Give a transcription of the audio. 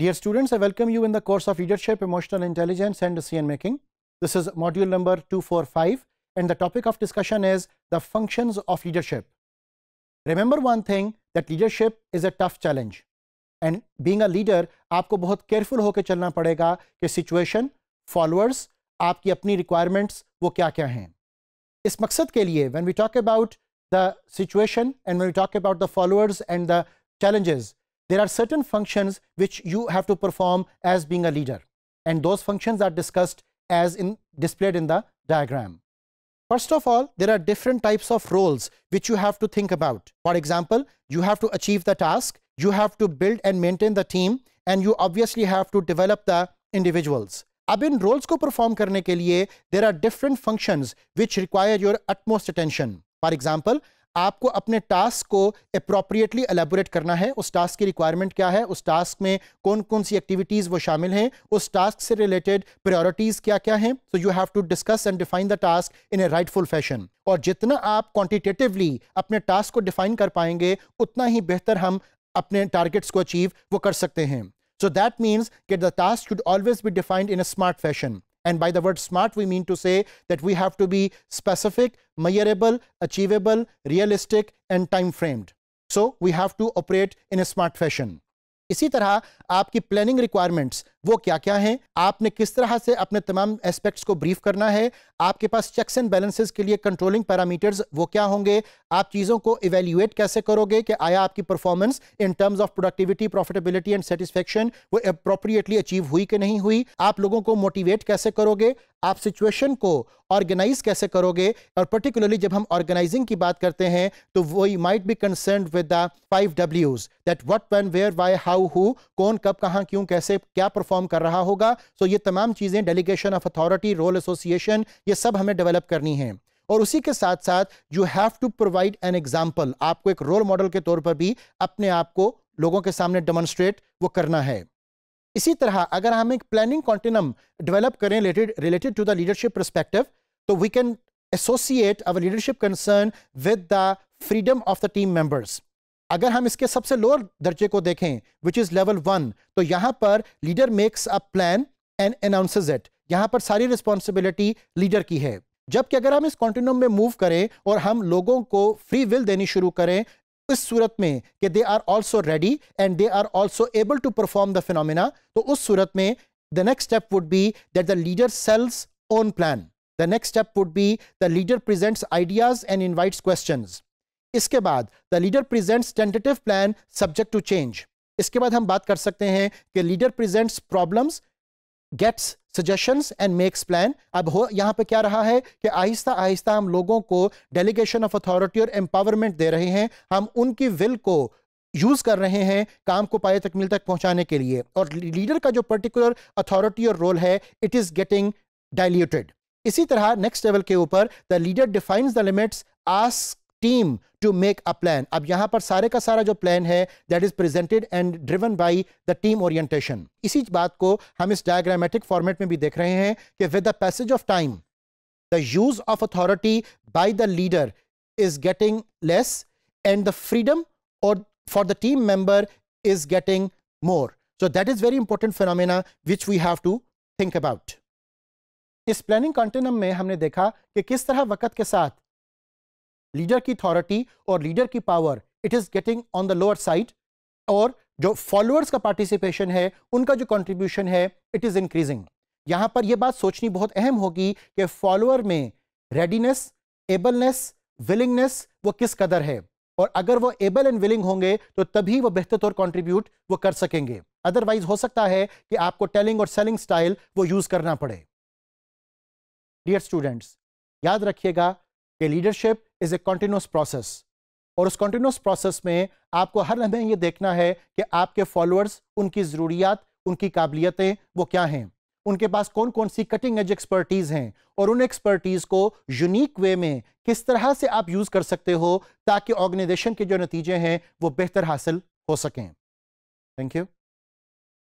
Dear students, I welcome you in the course of Leadership, Emotional Intelligence and Decision Making. This is module number 245 and the topic of discussion is the functions of leadership. Remember one thing that leadership is a tough challenge and being a leader आपको बहुत careful होकर चलना पड़ेगा कि situation, followers, आपकी अपनी requirements वो क्या क्या हैं इस मकसद के लिए when we talk about the situation and when we talk about the followers and the challenges there are certain functions which you have to perform as being a leader and those functions are discussed as in displayed in the diagram. First of all, there are different types of roles which you have to think about. For example, you have to achieve the task, you have to build and maintain the team and you obviously have to develop the individuals. अब in roles को perform, करने के लिए there are different functions which require your utmost attention. For example. आपको अपने task को appropriately elaborate करना है उस टास्क की रिक्वायरमेंट क्या है उस टास्क में कौन कौन सी एक्टिविटीज़ वो शामिल हैं उस टास्क से रिलेटेड प्रायोरिटीज़ क्या क्या हैं so you have to discuss and define the task in a rightful fashion और जितना आप क्वान्टिटेटिवली अपने टास्क को डिफाइन कर पाएंगे उतना ही बेहतर हम अपने टारगेट्स को अचीव वो कर सकते हैं सो दैट मीन्स कि the task should always be defined in a smart fashion And by the word smart, we mean to say that we have to be specific, measurable, achievable, realistic and time framed. So, we have to operate in a smart fashion. इसी तरह आपकी planning requirements वो क्या क्या हैं आपने किस तरह से अपने तमाम एस्पेक्ट्स को ब्रीफ करना है आपके पास चेक्स एंड बैलेंसेस के लिए कंट्रोलिंग पैरामीटर्स वो क्या होंगे आप चीज़ों को इवेल्यूएट कैसे करोगे कि आया आपकी performance in terms of productivity profitability and satisfaction वो अप्रोप्रिएटली अचीव हुई कि नहीं हुई आप लोगों को मोटिवेट कैसे करोगे आप सिचुएशन को ऑर्गेनाइज कैसे करोगे और पर्टिकुलरली जब हम ऑर्गेनाइजिंग की बात करते हैं तो वो you might be concern with the five डब्ल्यूज that what when where why how who कौन कब कहाँ क्यों कैसे क्या परफॉर्म कर रहा होगा सो ये तमाम चीज़ें delegation of authority role association ये सब हमें डेवलप करनी है और उसी के साथ साथ you have to provide an example आपको एक रोल मॉडल के तौर पर भी अपने आप को लोगों के सामने डेमोन्स्ट्रेट वो करना है इसी तरह अगर हम एक प्लानिंग कॉन्टिनम डेवलप करें related related to the leadership perspective तो we can associate our leadership concern with the freedom of the team members अगर हम इसके सबसे लोअर दर्जे को देखें विच इज़ लेवल वन तो यहां पर leader makes a plan and announces it यहां पर सारी रिस्पॉन्सिबिलिटी लीडर की है जबकि अगर हम इस कॉन्टिन्यूम में मूव करें और हम लोगों को फ्री विल देनी शुरू करें इस सूरत में कि they are also ready and they are also able to perform the phenomena तो उस सूरत में the next step would be that the leader sells own plan the next step would be the leader presents ideas and invites questions इसके बाद the leader presents tentative plan subject to change इसके बाद हम बात कर सकते हैं कि leader presents problems gets suggestions and makes plan अब हो यहाँ पे क्या रहा है कि आहिस्ता आहिस्ता हम लोगों को डेलीगेशन ऑफ अथॉरिटी और एम्पावरमेंट दे रहे हैं हम उनकी विल को यूज़ कर रहे हैं काम को पाए तकमील तक पहुंचाने के लिए और लीडर का जो पर्टिकुलर अथॉरिटी और रोल है इट इज़ गेटिंग डायल्यूटेड इसी तरह नेक्स्ट लेवल के ऊपर the leader defines the limits ask team to make a plan अब यहां पर सारे का सारा जो प्लान है that is presented and driven by the team orientation इसी बात को हम इस डायग्रामेटिक फॉर्मेट में भी देख रहे हैं कि with the passage of time the use of authority by the leader is getting less and the freedom और for the team member is getting more so that is very important phenomena which we have to think about इस planning continuum में हमने देखा कि किस तरह वक्त के साथ लीडर की अथॉरिटी और लीडर की power it is getting on the lower side और जो फॉलोअर्स का पार्टिसिपेशन है उनका जो कंट्रीब्यूशन है इट इज़ इंक्रीजिंग यहां पर यह बात सोचनी बहुत अहम होगी कि फॉलोअर में रेडीनेस एबलनेस विलिंगनेस वो किस कदर है और अगर वो एबल एंड विलिंग होंगे तो तभी वो बेहतर तौर कंट्रीब्यूट वो कर सकेंगे अदरवाइज हो सकता है कि आपको टेलिंग और सेलिंग स्टाइल वो यूज करना पड़े डियर स्टूडेंट्स याद रखिएगा कि leadership is a continuous process और उस कॉन्टीन्यूस प्रोसेस में आपको हर लम्हे ये देखना है कि आपके फॉलोअर्स उनकी ज़रूरियात उनकी काबिलियतें वो क्या हैं उनके पास कौन कौन सी कटिंग एज एक्सपर्टीज़ हैं और उन एक्सपर्टीज़ को यूनिक वे में किस तरह से आप यूज़ कर सकते हो ताकि ऑर्गेनाइजेशन के जो नतीजे हैं वो बेहतर हासिल हो सकें थैंक यू